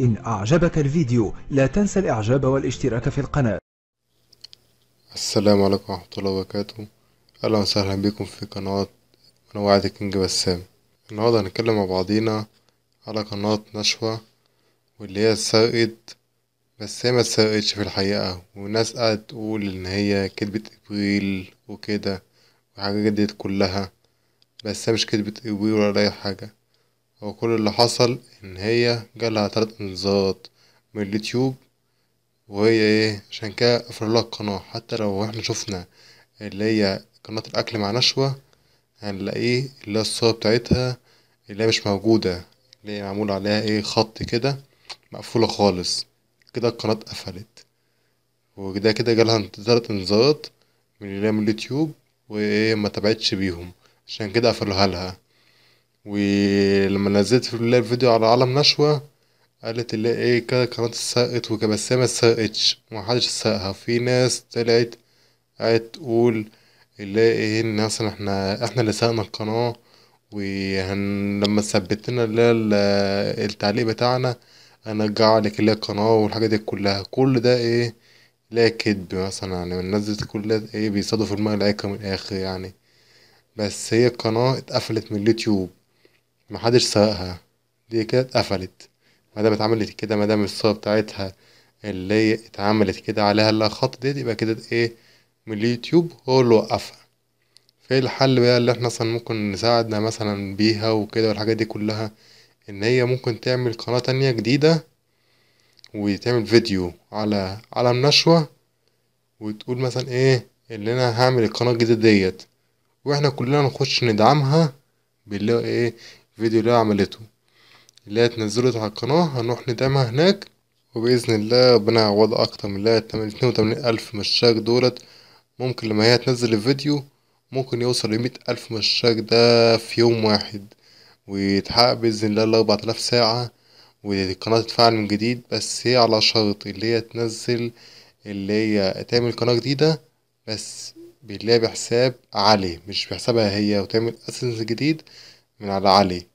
إن أعجبك الفيديو لا تنسى الإعجاب والاشتراك في القناة السلام عليكم ورحمة الله وبركاته أهلا وسهلا بكم في قناة أنا وعد كينج بسام النهاردة هنتكلم مع بعضينا على قناة نشوة واللي هي اتسرقت بس هي ما سرقتش في الحقيقة وناس قاعدة تقول إن هي كدبة إبريل وكده والحاجات دي كلها بس هي مش كدبة إبريل ولا أي حاجة هو كل اللي حصل إن هي جالها تلات إنذارات من اليوتيوب وهي إيه عشان كده قفلولها القناة حتى لو إحنا شوفنا اللي هي قناة الأكل مع نشوة هنلاقيه اللي هي الصورة بتاعتها اللي هي مش موجودة اللي هي معمول عليها إيه خط كده مقفولة خالص كده القناة اتقفلت وده كده جالها تلات إنذارات من اللي من اليوتيوب وإيه متابعتش بيهم عشان كده قفلوها لها و لما نزلت في الفيديو على عالم نشوة قالت اللي ايه كده قناة اتسرقت وكبسامة متسرقتش محدش سرقها في ناس طلعت قعدت تقول اللي ايه ان مثلا احنا احنا اللي سرقنا القناة وهن لما ثبت لنا اللي التعليق بتاعنا هنرجع لك اللي القناة والحاجات دي كلها كل ده ايه لا كدب مثلا يعني الناس دي كلها ايه في الماء العكر من الاخر يعني بس هي القناة اتقفلت من اليوتيوب محدش سرقها دي كده اتقفلت دام اتعملت كده دام الصورة بتاعتها اللي اتعملت كده عليها اللي خط ديت يبقى كده ايه من اليوتيوب هو اللي وقفها في الحل بقى اللي احنا مثلا ممكن نساعدنا مثلا بيها وكده والحاجات دي كلها ان هي ممكن تعمل قناة تانية جديدة وتعمل فيديو على على النشوة وتقول مثلا ايه اللي انا هعمل القناة الجديدة ديت واحنا كلنا نخش ندعمها باللي ايه الفيديو اللي عملته اللي اتنزلت على القناة هنروح ندعمها هناك وبإذن الله ربنا يعوضها أكتر من اللي اتنين وتمانين ألف مشترك دولت ممكن لما هي تنزل الفيديو ممكن يوصل لمية ألف مشترك ده في يوم واحد ويتحقق بإذن الله الأربعة آلاف ساعة والقناة تتفعل من جديد بس هي على شرط اللي هي تنزل اللي هي تعمل قناة جديدة بس بالله بحساب علي مش بحسابها هي وتعمل أسنس جديد من على علي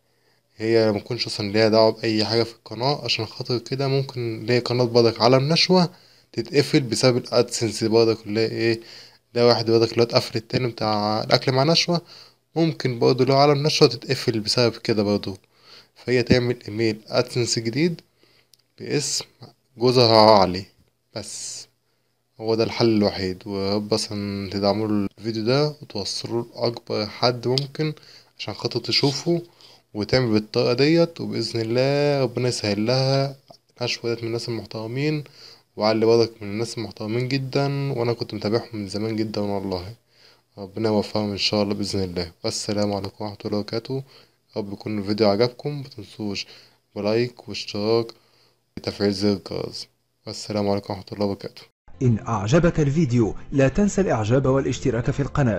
هي ما تكونش اصلا ليها دعوه باي حاجه في القناه عشان خاطر كده ممكن ليه قناه برضك عالم نشوه تتقفل بسبب الادسنس برضك اللي ايه ده واحد برضك اللي اتقفل التاني بتاع الاكل مع نشوه ممكن برضه لو عالم نشوه تتقفل بسبب كده برضه فهي تعمل ايميل ادسنس جديد باسم جوزها علي بس هو ده الحل الوحيد ورب اصلا تدعموا الفيديو ده وتوصلوا لاكبر حد ممكن عشان خاطر تشوفوا وتعمل بالطريقة ديت وبإذن الله ربنا يسهل لها نشر من الناس المحترمين وعلي بالك من الناس المحترمين جدا وأنا كنت متابعهم من زمان جدا والله ربنا يوفقهم إن شاء الله بإذن الله والسلام عليكم ورحمة الله وبركاته رب يكون الفيديو عجبكم متنسوش بلايك واشتراك وتفعيل زر الجرس والسلام عليكم ورحمة الله وبركاته إن أعجبك الفيديو لا تنسى الإعجاب والاشتراك في القناة